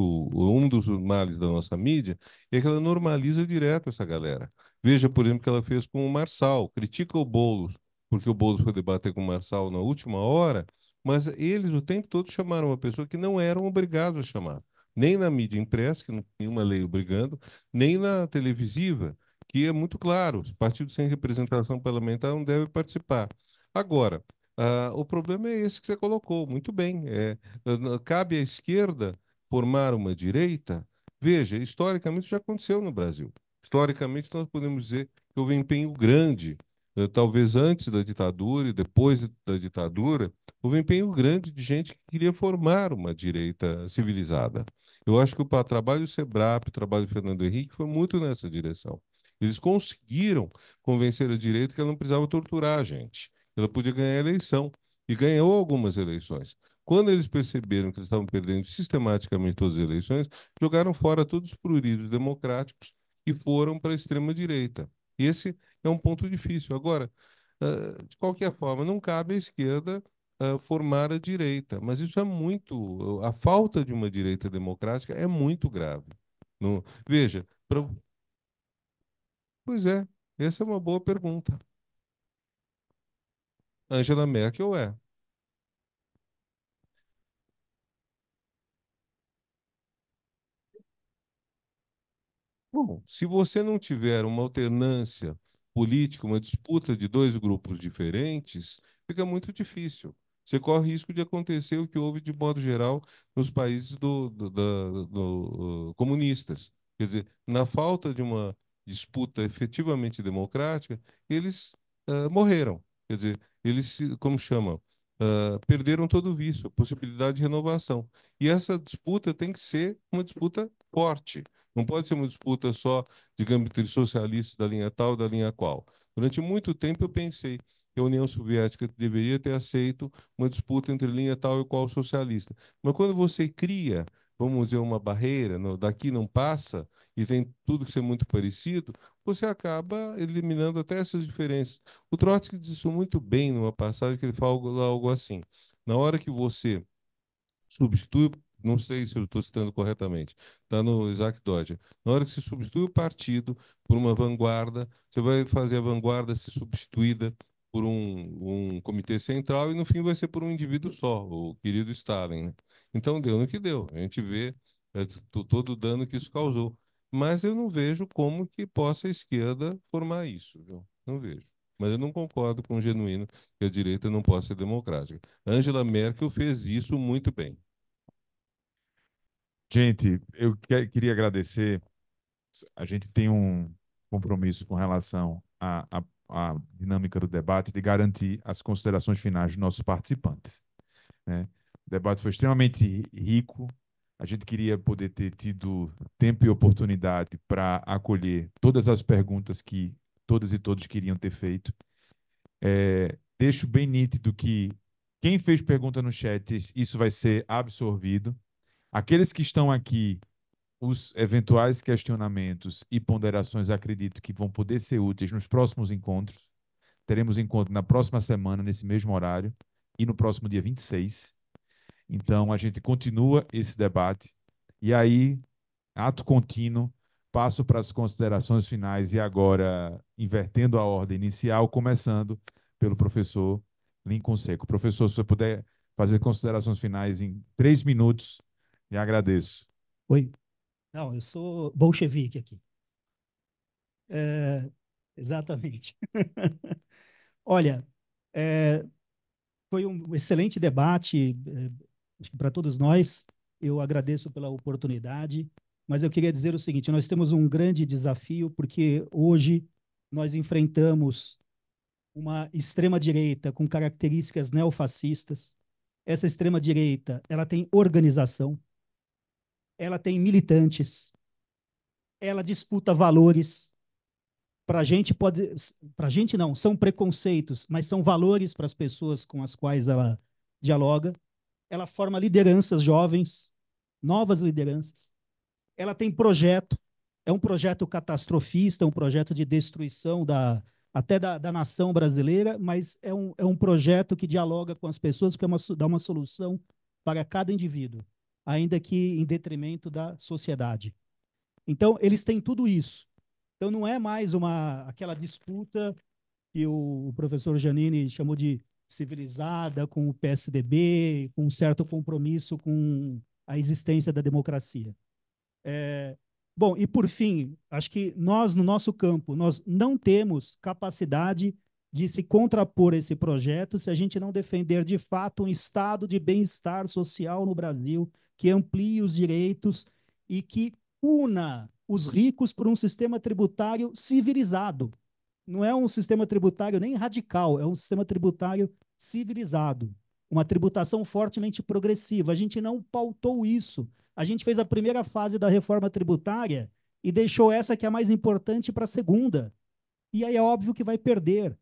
um dos males da nossa mídia é que ela normaliza direto essa galera. Veja, por exemplo, o que ela fez com o Marçal. Critica o Boulos, porque o Boulos foi debater com o Marçal na última hora, mas eles o tempo todo chamaram uma pessoa que não eram obrigados a chamar. Nem na mídia impressa, que não tinha uma lei obrigando, nem na televisiva, que é muito claro, os partidos sem representação parlamentar não devem participar. Agora, ah, o problema é esse que você colocou, muito bem. É, ah, cabe à esquerda formar uma direita, veja, historicamente já aconteceu no Brasil. Historicamente, nós podemos dizer que houve um empenho grande, eh, talvez antes da ditadura e depois da ditadura, houve um empenho grande de gente que queria formar uma direita civilizada. Eu acho que o trabalho do SEBRAP, o trabalho do Fernando Henrique foi muito nessa direção. Eles conseguiram convencer a direita que ela não precisava torturar a gente. Ela podia ganhar a eleição e ganhou algumas eleições. Quando eles perceberam que eles estavam perdendo sistematicamente todas as eleições, jogaram fora todos os pruridos democráticos e foram para a extrema-direita. Esse é um ponto difícil. Agora, ah, de qualquer forma, não cabe à esquerda ah, formar a direita, mas isso é muito. A falta de uma direita democrática é muito grave. No, veja, pra... pois é, essa é uma boa pergunta. Angela Merkel é. Bom, se você não tiver uma alternância política, uma disputa de dois grupos diferentes, fica muito difícil. Você corre risco de acontecer o que houve de modo geral nos países do, do, do, do ah, comunistas. Quer dizer, na falta de uma disputa efetivamente democrática, eles uh, morreram. Quer dizer, eles, como chama, uh, perderam todo o vício, a possibilidade de renovação. E essa disputa tem que ser uma disputa forte. Não pode ser uma disputa só, digamos, entre socialistas da linha tal, da linha qual. Durante muito tempo eu pensei que a União Soviética deveria ter aceito uma disputa entre linha tal e qual socialista. Mas quando você cria, vamos dizer, uma barreira, no, daqui não passa, e tem tudo que ser muito parecido, você acaba eliminando até essas diferenças. O Trotsky disse isso muito bem numa passagem que ele fala algo, algo assim. Na hora que você substitui não sei se eu estou citando corretamente, está no Isaac Dodge. Na hora que se substitui o partido por uma vanguarda, você vai fazer a vanguarda ser substituída por um, um comitê central e no fim vai ser por um indivíduo só, o querido Stalin. Né? Então deu no que deu. A gente vê é, todo o dano que isso causou. Mas eu não vejo como que possa a esquerda formar isso. Viu? Não vejo. Mas eu não concordo com o genuíno que a direita não possa ser democrática. Angela Merkel fez isso muito bem. Gente, eu que, queria agradecer. A gente tem um compromisso com relação à, à, à, dinâmica do debate de garantir as considerações finais dos nossos participantes. Né? O debate foi extremamente rico. A gente queria poder ter tido tempo e oportunidade para acolher todas as perguntas que todas e todos queriam ter feito. É, deixo bem nítido que quem fez pergunta no chat, isso vai ser absorvido. Aqueles que estão aqui, os eventuais questionamentos e ponderações, acredito que vão poder ser úteis nos próximos encontros. Teremos encontro na próxima semana, nesse mesmo horário, e no próximo dia 26. Então, a gente continua esse debate. E aí, ato contínuo, passo para as considerações finais e agora, invertendo a ordem inicial, começando pelo professor Lincoln Seco. Professor, se você puder fazer considerações finais em três minutos, e agradeço. Oi. Não, eu sou bolchevique aqui. É, exatamente. Olha, é, foi um excelente debate é, para todos nós. Eu agradeço pela oportunidade, mas eu queria dizer o seguinte: nós temos um grande desafio, porque hoje nós enfrentamos uma extrema-direita com características neofascistas. Essa extrema-direita ela tem organização, ela tem militantes, ela disputa valores. Para a gente pode, para gente não, são preconceitos, mas são valores para as pessoas com as quais ela dialoga. Ela forma lideranças jovens, novas lideranças. Ela tem projeto, é um projeto catastrofista, um projeto de destruição da, até da, da, nação brasileira, mas é um, é um projeto que dialoga com as pessoas, que é uma, dá uma solução para cada indivíduo ainda que em detrimento da sociedade. Então, eles têm tudo isso. Então, não é mais uma aquela disputa que o, o professor Janine chamou de civilizada com o PSDB, com um certo compromisso com a existência da democracia. É, bom, e por fim, acho que nós, no nosso campo, nós não temos capacidade de se contrapor a esse projeto se a gente não defender de fato um estado de bem-estar social no Brasil que amplie os direitos e que una os ricos por um sistema tributário civilizado. Não é um sistema tributário nem radical, é um sistema tributário civilizado. Uma tributação fortemente progressiva. A gente não pautou isso. A gente fez a primeira fase da reforma tributária e deixou essa que é a mais importante para a segunda. E aí é óbvio que vai perder.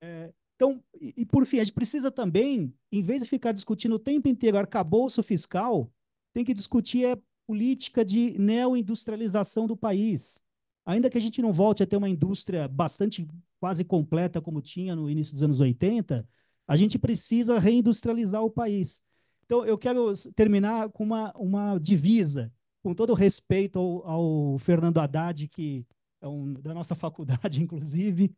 É, então, e, e por fim, a gente precisa também, em vez de ficar discutindo o tempo inteiro arcabouço fiscal, tem que discutir a é, política de neoindustrialização do país. Ainda que a gente não volte a ter uma indústria bastante quase completa como tinha no início dos anos 80, a gente precisa reindustrializar o país. Então, eu quero terminar com uma, uma divisa, com todo o respeito ao, ao Fernando Haddad, que é um, da nossa faculdade, inclusive,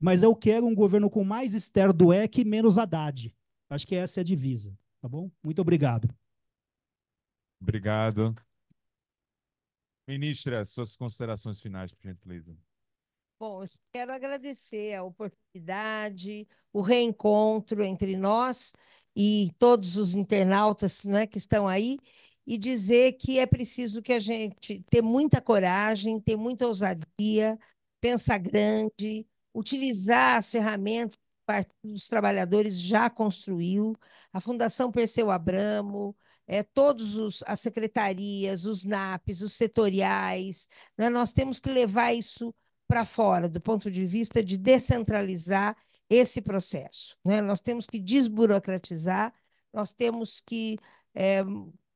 mas eu quero um governo com mais Esther Dueck e menos Haddad. Acho que essa é a divisa, tá bom? Muito obrigado. Obrigado. Ministra, suas considerações finais, por gentileza. Bom, eu quero agradecer a oportunidade, o reencontro entre nós e todos os internautas né, que estão aí e dizer que é preciso que a gente tenha muita coragem, tenha muita ousadia, pensa grande, utilizar as ferramentas que o Partido dos Trabalhadores já construiu, a Fundação Perseu Abramo, é, todos os, as secretarias, os NAPs, os setoriais, né? nós temos que levar isso para fora, do ponto de vista de descentralizar esse processo. Né? Nós temos que desburocratizar, nós temos que. É,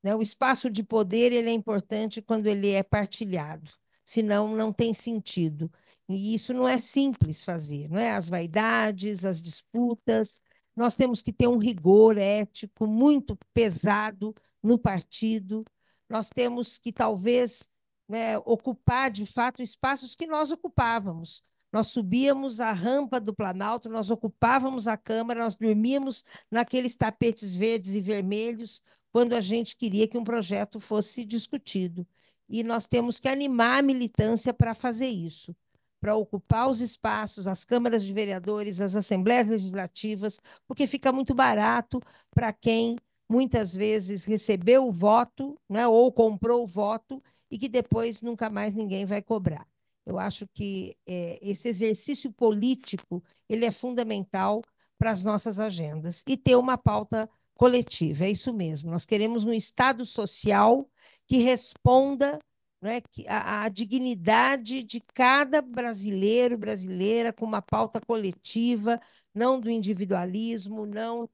né, o espaço de poder ele é importante quando ele é partilhado, senão não tem sentido. E isso não é simples fazer, não é? As vaidades, as disputas, nós temos que ter um rigor ético muito pesado no partido. Nós temos que talvez né, ocupar de fato espaços que nós ocupávamos. Nós subíamos a rampa do Planalto, nós ocupávamos a Câmara, nós dormíamos naqueles tapetes verdes e vermelhos quando a gente queria que um projeto fosse discutido. E nós temos que animar a militância para fazer isso para ocupar os espaços, as câmaras de vereadores, as assembleias legislativas, porque fica muito barato para quem muitas vezes recebeu o voto, né, ou comprou o voto e que depois nunca mais ninguém vai cobrar. Eu acho que é, esse exercício político ele é fundamental para as nossas agendas e ter uma pauta coletiva. É isso mesmo. Nós queremos um Estado social que responda né, a, a dignidade de cada brasileiro e brasileira com uma pauta coletiva, não do individualismo, não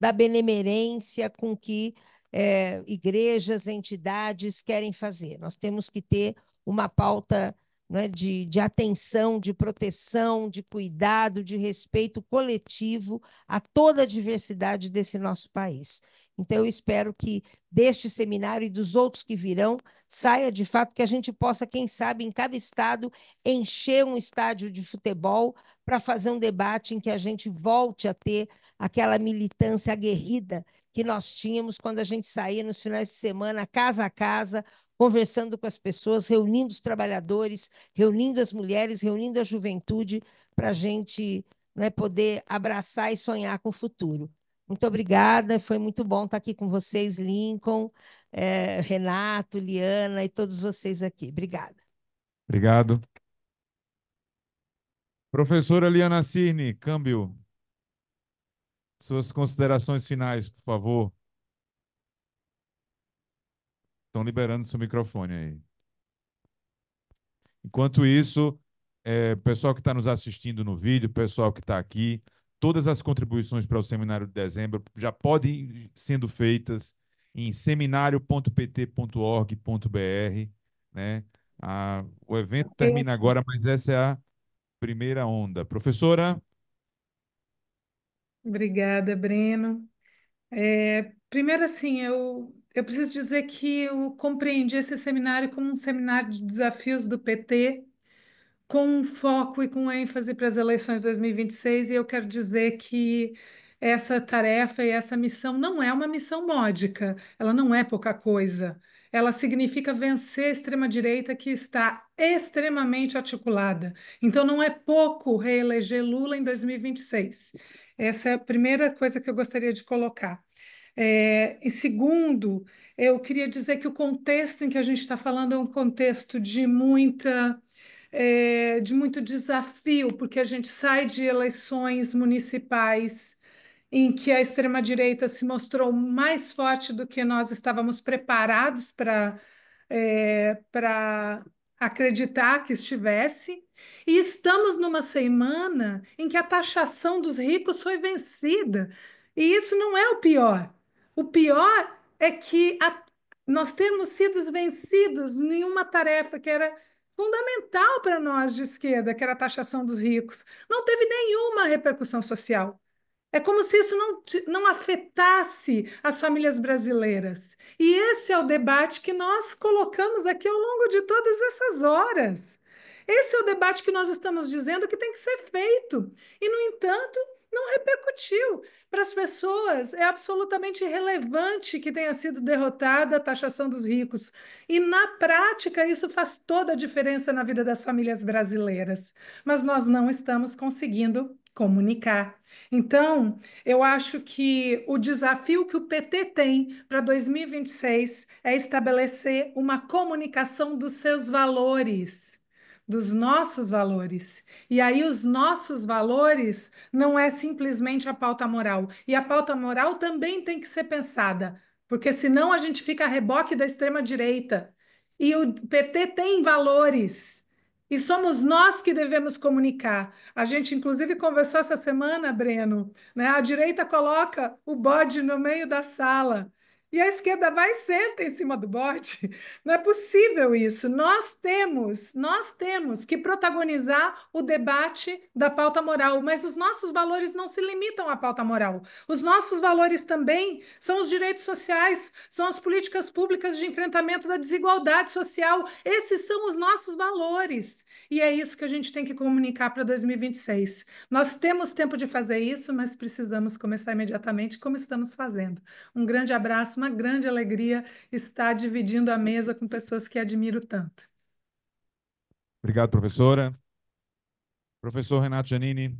da benemerência com que é, igrejas, entidades querem fazer. Nós temos que ter uma pauta né, de, de atenção, de proteção, de cuidado, de respeito coletivo a toda a diversidade desse nosso país. Então, eu espero que deste seminário e dos outros que virão saia de fato que a gente possa, quem sabe, em cada estado, encher um estádio de futebol para fazer um debate em que a gente volte a ter aquela militância aguerrida que nós tínhamos quando a gente saía nos finais de semana, casa a casa, conversando com as pessoas, reunindo os trabalhadores, reunindo as mulheres, reunindo a juventude, para a gente né, poder abraçar e sonhar com o futuro. Muito obrigada, foi muito bom estar aqui com vocês, Lincoln, é, Renato, Liana e todos vocês aqui. Obrigada. Obrigado. Professora Liana Cirne, câmbio. Suas considerações finais, por favor. Estão liberando seu microfone aí. Enquanto isso, é, pessoal que está nos assistindo no vídeo, pessoal que está aqui, todas as contribuições para o seminário de dezembro já podem sendo feitas em seminario.pt.org.br, né? o evento termina agora, mas essa é a primeira onda. Professora? Obrigada, Breno. É, primeiro, assim, eu eu preciso dizer que eu compreendi esse seminário como um seminário de desafios do PT, com um foco e com ênfase para as eleições de 2026, e eu quero dizer que essa tarefa e essa missão não é uma missão módica, ela não é pouca coisa. Ela significa vencer a extrema-direita que está extremamente articulada. Então, não é pouco reeleger Lula em 2026. Essa é a primeira coisa que eu gostaria de colocar. É, e segundo, eu queria dizer que o contexto em que a gente está falando é um contexto de muita. É, de muito desafio, porque a gente sai de eleições municipais em que a extrema-direita se mostrou mais forte do que nós estávamos preparados para é, para acreditar que estivesse. E estamos numa semana em que a taxação dos ricos foi vencida. E isso não é o pior. O pior é que a, nós termos sido vencidos em uma tarefa que era fundamental para nós de esquerda, que era a taxação dos ricos. Não teve nenhuma repercussão social. É como se isso não, não afetasse as famílias brasileiras. E esse é o debate que nós colocamos aqui ao longo de todas essas horas. Esse é o debate que nós estamos dizendo que tem que ser feito. E, no entanto, não repercutiu. Para as pessoas, é absolutamente irrelevante que tenha sido derrotada a taxação dos ricos. E na prática, isso faz toda a diferença na vida das famílias brasileiras. Mas nós não estamos conseguindo comunicar. Então, eu acho que o desafio que o PT tem para 2026 é estabelecer uma comunicação dos seus valores dos nossos valores. E aí os nossos valores não é simplesmente a pauta moral. E a pauta moral também tem que ser pensada, porque senão a gente fica a reboque da extrema direita. E o PT tem valores. E somos nós que devemos comunicar. A gente, inclusive, conversou essa semana, Breno, né? A direita coloca o bode no meio da sala e a esquerda vai e senta em cima do bote. Não é possível isso. Nós temos, nós temos que protagonizar o debate da pauta moral, mas os nossos valores não se limitam à pauta moral. Os nossos valores também são os direitos sociais, são as políticas públicas de enfrentamento da desigualdade social. Esses são os nossos valores. E é isso que a gente tem que comunicar para 2026. Nós temos tempo de fazer isso, mas precisamos começar imediatamente, como estamos fazendo. Um grande abraço uma grande alegria estar dividindo a mesa com pessoas que admiro tanto. Obrigado, professora. Professor Renato Janini,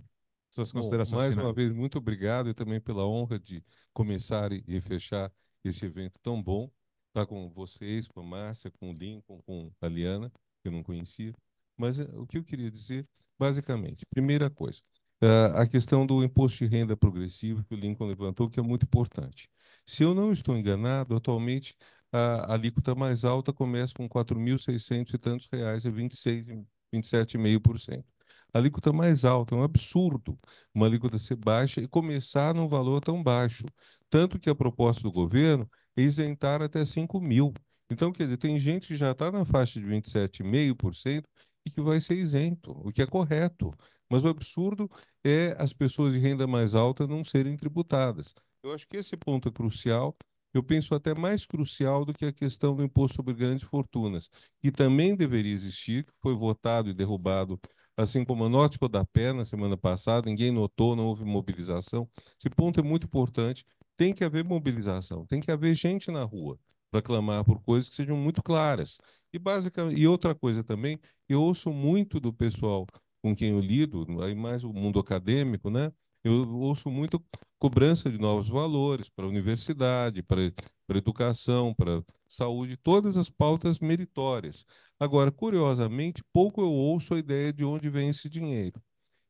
suas considerações Bom, mais finais. uma vez, muito obrigado e também pela honra de começar e fechar esse evento tão bom. Estar tá com vocês, com a Márcia, com o Lincoln, com a Liana, que eu não conhecia. Mas eh, o que eu queria dizer, basicamente, primeira coisa, Uh, a questão do imposto de renda progressivo que o Lincoln levantou, que é muito importante. Se eu não estou enganado, atualmente a alíquota mais alta começa com 4.600 e tantos reais, é 26, 27,5%. A alíquota mais alta é um absurdo, uma alíquota ser baixa e começar num valor tão baixo. Tanto que a proposta do governo é isentar até 5 mil. Então, quer dizer, tem gente que já está na faixa de 27,5% e que vai ser isento, o que é correto. Mas o absurdo é as pessoas de renda mais alta não serem tributadas. Eu acho que esse ponto é crucial. Eu penso até mais crucial do que a questão do imposto sobre grandes fortunas, que também deveria existir, que foi votado e derrubado, assim como a da Pé na semana passada, ninguém notou, não houve mobilização. Esse ponto é muito importante. Tem que haver mobilização, tem que haver gente na rua para clamar por coisas que sejam muito claras. E, basicamente, e outra coisa também, eu ouço muito do pessoal com quem eu lido, aí mais o mundo acadêmico, né? Eu ouço muito cobrança de novos valores para a universidade, para a educação, para saúde, todas as pautas meritórias. Agora, curiosamente, pouco eu ouço a ideia de onde vem esse dinheiro.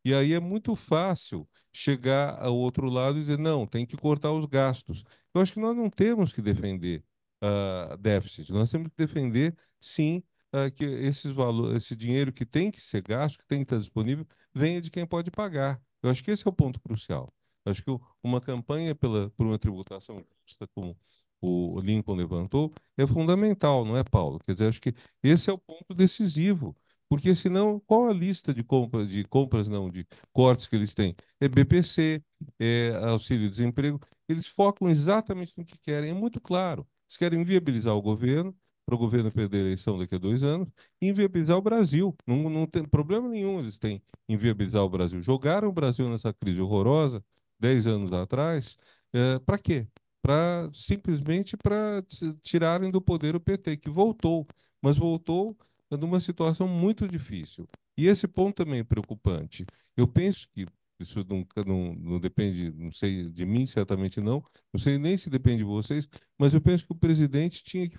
E aí é muito fácil chegar ao outro lado e dizer, não, tem que cortar os gastos. Eu acho que nós não temos que defender uh, déficit. Nós temos que defender, sim, uh, que esses valores, esse dinheiro que tem que ser gasto, que tem que estar disponível, venha de quem pode pagar. Eu acho que esse é o ponto crucial. Eu acho que uma campanha pela, por uma tributação justa, como o Lincoln levantou, é fundamental, não é, Paulo? Quer dizer, acho que esse é o ponto decisivo. Porque senão, qual a lista de compras, de compras não, de cortes que eles têm? É BPC, é auxílio-desemprego. Eles focam exatamente no que querem, é muito claro. Eles querem inviabilizar o governo, para o governo perder a eleição daqui a dois anos, e inviabilizar o Brasil. Não, não tem problema nenhum eles têm inviabilizar o Brasil. Jogaram o Brasil nessa crise horrorosa, dez anos atrás, é, para quê? Para simplesmente para tirarem do poder o PT, que voltou, mas voltou numa situação muito difícil. E esse ponto também é preocupante. Eu penso que isso não, não, não depende, não sei de mim, certamente não. Não sei nem se depende de vocês, mas eu penso que o presidente tinha que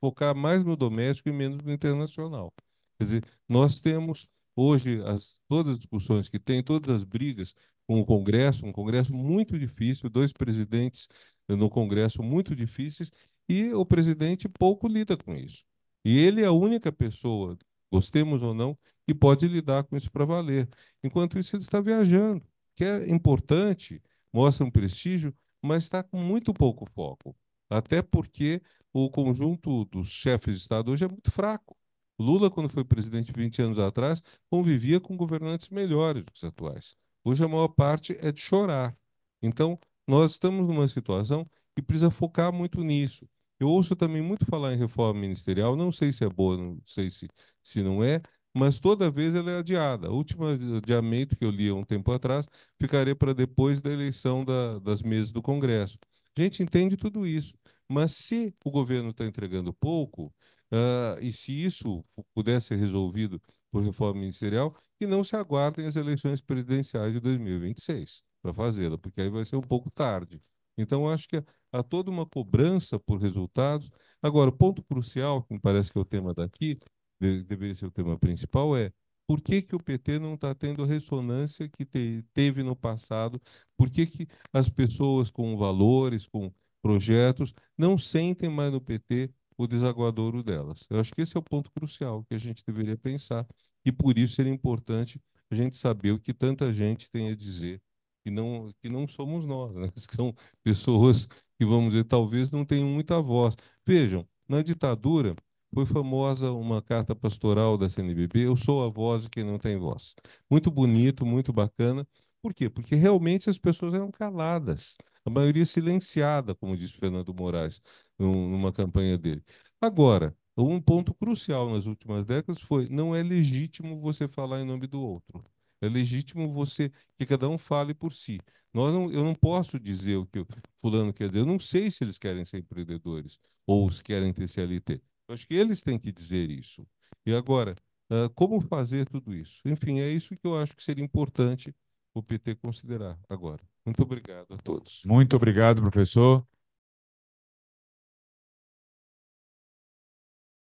focar mais no doméstico e menos no internacional. Quer dizer, nós temos hoje as, todas as discussões que tem, todas as brigas com o Congresso, um Congresso muito difícil, dois presidentes no Congresso muito difíceis, e o presidente pouco lida com isso. E ele é a única pessoa gostemos ou não, e pode lidar com isso para valer. Enquanto isso, ele está viajando, que é importante, mostra um prestígio, mas está com muito pouco foco. Até porque o conjunto dos chefes de Estado hoje é muito fraco. Lula, quando foi presidente 20 anos atrás, convivia com governantes melhores dos atuais. Hoje a maior parte é de chorar. Então, nós estamos numa situação que precisa focar muito nisso. Eu ouço também muito falar em reforma ministerial, não sei se é boa, não sei se, se não é, mas toda vez ela é adiada. O último adiamento que eu li há um tempo atrás ficaria para depois da eleição da, das mesas do Congresso. A gente entende tudo isso, mas se o governo está entregando pouco, uh, e se isso pudesse ser resolvido por reforma ministerial, que não se aguardem as eleições presidenciais de 2026 para fazê-la, porque aí vai ser um pouco tarde. Então, acho que há toda uma cobrança por resultados. Agora, o ponto crucial, que me parece que é o tema daqui, deveria ser o tema principal, é por que, que o PT não está tendo a ressonância que te, teve no passado? Por que, que as pessoas com valores, com projetos, não sentem mais no PT o desaguadouro delas? Eu acho que esse é o ponto crucial que a gente deveria pensar e por isso seria importante a gente saber o que tanta gente tem a dizer que não, que não somos nós, né? que são pessoas que, vamos dizer, talvez não tenham muita voz. Vejam, na ditadura foi famosa uma carta pastoral da CNBB, Eu sou a voz de quem não tem voz. Muito bonito, muito bacana. Por quê? Porque realmente as pessoas eram caladas, a maioria silenciada, como disse Fernando Moraes num, numa campanha dele. Agora, um ponto crucial nas últimas décadas foi: não é legítimo você falar em nome do outro. É legítimo você que cada um fale por si. Nós não, eu não posso dizer o que o fulano quer dizer. Eu não sei se eles querem ser empreendedores ou se querem ter CLT. Eu acho que eles têm que dizer isso. E agora, uh, como fazer tudo isso? Enfim, é isso que eu acho que seria importante o PT considerar agora. Muito obrigado a todos. Muito obrigado, professor.